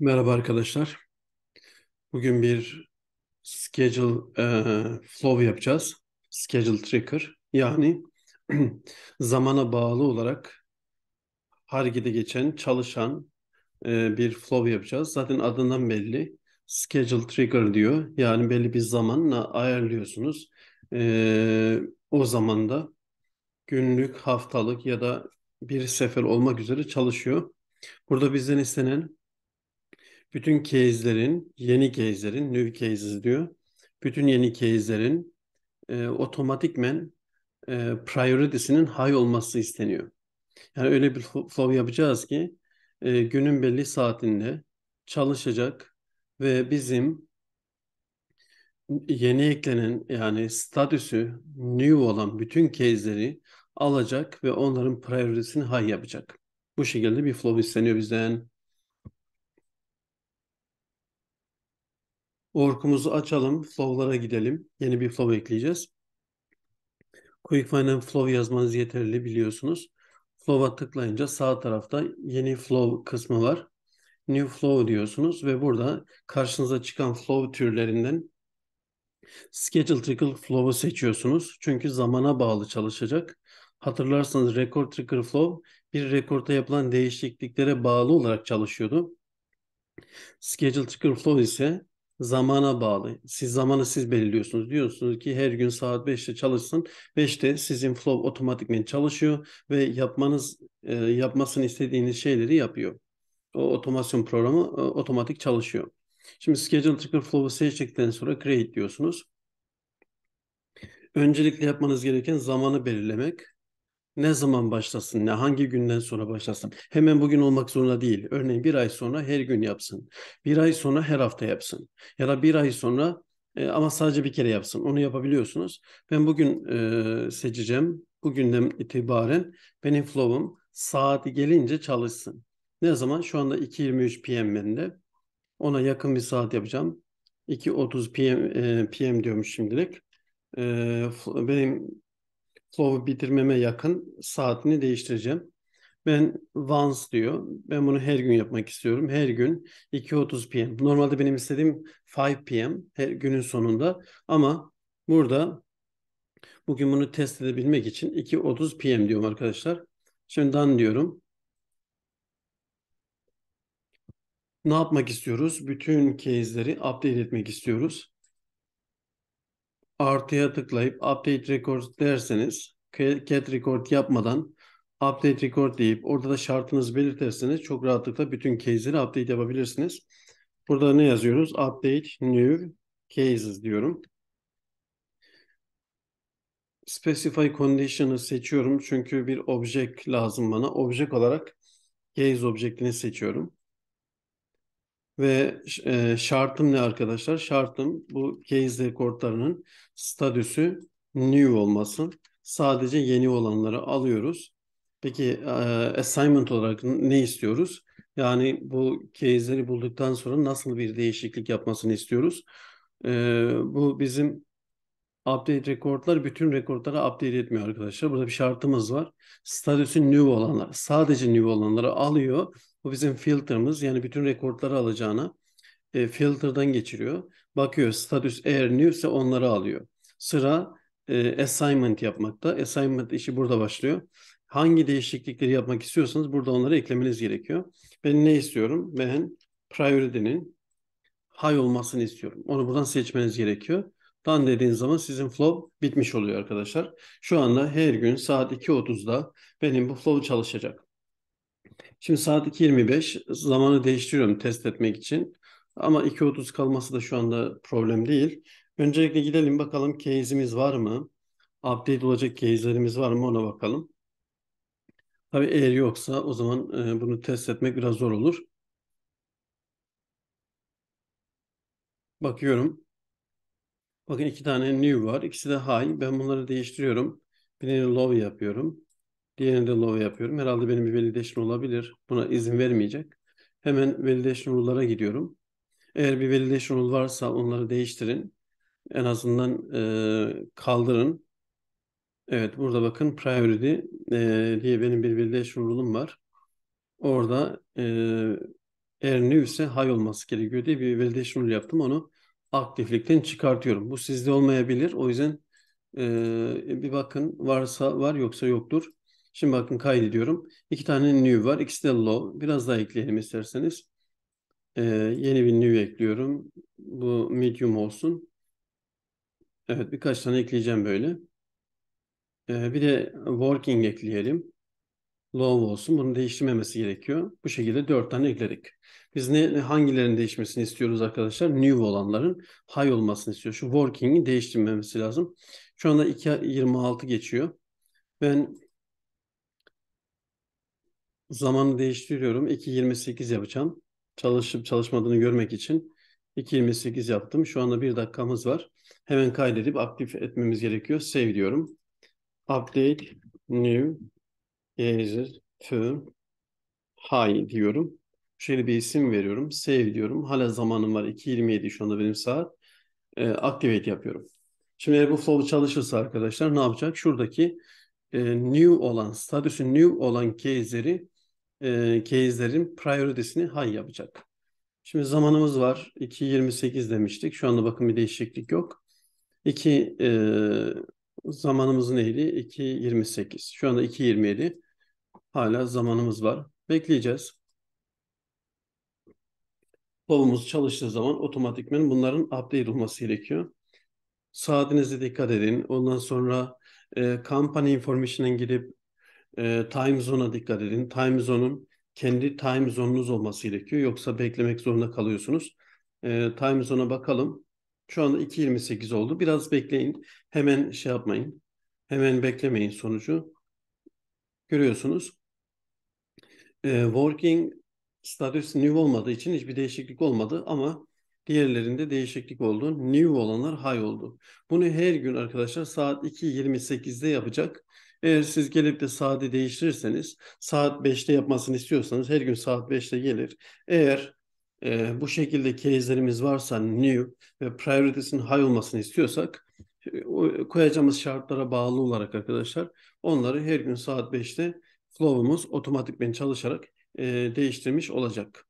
Merhaba arkadaşlar. Bugün bir schedule e, flow yapacağız. Schedule tracker. Yani zamana bağlı olarak hargide geçen, çalışan e, bir flow yapacağız. Zaten adından belli. Schedule trigger diyor. Yani belli bir zamanla ayarlıyorsunuz. E, o zamanda günlük, haftalık ya da bir sefer olmak üzere çalışıyor. Burada bizden istenen bütün case'lerin, yeni case'lerin, new cases diyor. Bütün yeni case'lerin e, otomatikmen e, priority'sinin high olması isteniyor. Yani öyle bir flow yapacağız ki e, günün belli saatinde çalışacak ve bizim yeni eklenen yani statüsü new olan bütün case'leri alacak ve onların priority'sini high yapacak. Bu şekilde bir flow isteniyor bizden. Orkumuzu açalım, flow'lara gidelim. Yeni bir flow ekleyeceğiz. Quick Find Flow yazmanız yeterli biliyorsunuz. Flow'a tıklayınca sağ tarafta yeni flow kısmı var. New flow diyorsunuz ve burada karşınıza çıkan flow türlerinden Schedule Trigger Flow'u seçiyorsunuz. Çünkü zamana bağlı çalışacak. Hatırlarsanız Record Trigger Flow bir rekorda yapılan değişikliklere bağlı olarak çalışıyordu. Schedule Trigger Flow ise zamana bağlı. Siz zamanı siz belirliyorsunuz. Diyorsunuz ki her gün saat 5'te çalışsın. 5'te sizin flow otomatikmen çalışıyor ve yapmanız e, yapmasını istediğiniz şeyleri yapıyor. O otomasyon programı e, otomatik çalışıyor. Şimdi schedule trigger flow'u seçtikten sonra create diyorsunuz. Öncelikle yapmanız gereken zamanı belirlemek ne zaman başlasın, ne hangi günden sonra başlasın. Hemen bugün olmak zorunda değil. Örneğin bir ay sonra her gün yapsın. Bir ay sonra her hafta yapsın. Ya da bir ay sonra e, ama sadece bir kere yapsın. Onu yapabiliyorsunuz. Ben bugün e, seçeceğim. Bugünden itibaren benim flow'um saati gelince çalışsın. Ne zaman? Şu anda 2.23 PM bende. Ona yakın bir saat yapacağım. 2.30 PM, e, PM diyormuş şimdilik. E, benim flow'u bitirmeme yakın saatini değiştireceğim. Ben once diyor. Ben bunu her gün yapmak istiyorum. Her gün 2.30 p.m. Normalde benim istediğim 5 p.m. her günün sonunda ama burada bugün bunu test edebilmek için 2.30 p.m. diyorum arkadaşlar. Şimdi done diyorum. Ne yapmak istiyoruz? Bütün case'leri update etmek istiyoruz artıya tıklayıp update record derseniz cat record yapmadan update record deyip orada da şartınızı belirterseniz çok rahatlıkla bütün case'leri update yapabilirsiniz. Burada ne yazıyoruz? Update new cases diyorum. Specify condition'ı seçiyorum çünkü bir object lazım bana. Object olarak case objectini seçiyorum. Ve e, şartım ne arkadaşlar? Şartım bu Keynes kodlarının statüsü new olmasın. Sadece yeni olanları alıyoruz. Peki e, assignment olarak ne istiyoruz? Yani bu case'leri bulduktan sonra nasıl bir değişiklik yapmasını istiyoruz? E, bu bizim update rekortlar bütün rekortlara update etmiyor arkadaşlar. Burada bir şartımız var. Statüsü new olanlar sadece new olanları alıyor bu bizim filter'ımız yani bütün rekordları alacağına e, filter'dan geçiriyor. Bakıyor status eğer ise onları alıyor. Sıra e, assignment yapmakta. Assignment işi burada başlıyor. Hangi değişiklikleri yapmak istiyorsanız burada onları eklemeniz gerekiyor. Ben ne istiyorum? Ben priority'nin high olmasını istiyorum. Onu buradan seçmeniz gerekiyor. Dan dediğiniz zaman sizin flow bitmiş oluyor arkadaşlar. Şu anda her gün saat 2.30'da benim bu flow çalışacak. Şimdi saat 2.25 zamanı değiştiriyorum test etmek için. Ama 2.30 kalması da şu anda problem değil. Öncelikle gidelim bakalım case'imiz var mı? Update olacak case'lerimiz var mı ona bakalım. Tabii eğer yoksa o zaman e, bunu test etmek biraz zor olur. Bakıyorum. Bakın iki tane new var. İkisi de high. Ben bunları değiştiriyorum. Birini low yapıyorum. Diğerinde de yapıyorum. Herhalde benim bir validation olabilir. Buna izin vermeyecek. Hemen validation rule'lara gidiyorum. Eğer bir validation rule varsa onları değiştirin. En azından e, kaldırın. Evet burada bakın priority e, diye benim bir validation rule'um var. Orada e, eğer new ise high olması gerekiyor diye bir validation rule yaptım. Onu aktiflikten çıkartıyorum. Bu sizde olmayabilir. O yüzden e, bir bakın varsa var yoksa yoktur. Şimdi bakın kaydediyorum. İki tane new var. İkisi de low. Biraz daha ekleyelim isterseniz. Ee, yeni bir new ekliyorum. Bu medium olsun. Evet birkaç tane ekleyeceğim böyle. Ee, bir de working ekleyelim. Low olsun. Bunu değiştirmemesi gerekiyor. Bu şekilde dört tane ekledik. Biz ne hangilerinin değişmesini istiyoruz arkadaşlar? New olanların high olmasını istiyor. Şu working'i değiştirmemesi lazım. Şu anda 2.26 geçiyor. Ben zamanı değiştiriyorum. 2.28 yapacağım. Çalışıp çalışmadığını görmek için 2.28 yaptım. Şu anda bir dakikamız var. Hemen kaydedip aktif etmemiz gerekiyor. Save diyorum. Update new user to high diyorum. Şöyle bir isim veriyorum. Save diyorum. Hala zamanım var. 2.27 şu anda benim saat. E, activate yapıyorum. Şimdi eğer bu flow çalışırsa arkadaşlar ne yapacak? Şuradaki e, new olan, statüsü new olan case'leri e, case'lerin priority'sini high yapacak. Şimdi zamanımız var. 2.28 demiştik. Şu anda bakın bir değişiklik yok. 2 e, zamanımız neydi? 2.28. Şu anda 2.27. Hala zamanımız var. Bekleyeceğiz. Povumuz çalıştığı zaman otomatikmen bunların update olması gerekiyor. Saatinize dikkat edin. Ondan sonra e, company information'a girip e, time zone'a dikkat edin. Time zone'un kendi time zone'unuz olması gerekiyor. Yoksa beklemek zorunda kalıyorsunuz. E, time zone'a bakalım. Şu anda 2.28 oldu. Biraz bekleyin. Hemen şey yapmayın. Hemen beklemeyin sonucu. Görüyorsunuz. E, working status new olmadığı için hiçbir değişiklik olmadı ama diğerlerinde değişiklik oldu. New olanlar high oldu. Bunu her gün arkadaşlar saat 2.28'de yapacak. Eğer siz gelip de saati değiştirirseniz saat 5'te yapmasını istiyorsanız her gün saat 5'te gelir. Eğer e, bu şekilde case'lerimiz varsa new ve priority'sin high olmasını istiyorsak koyacağımız şartlara bağlı olarak arkadaşlar onları her gün saat 5'te flow'umuz otomatikmen çalışarak e, değiştirmiş olacak.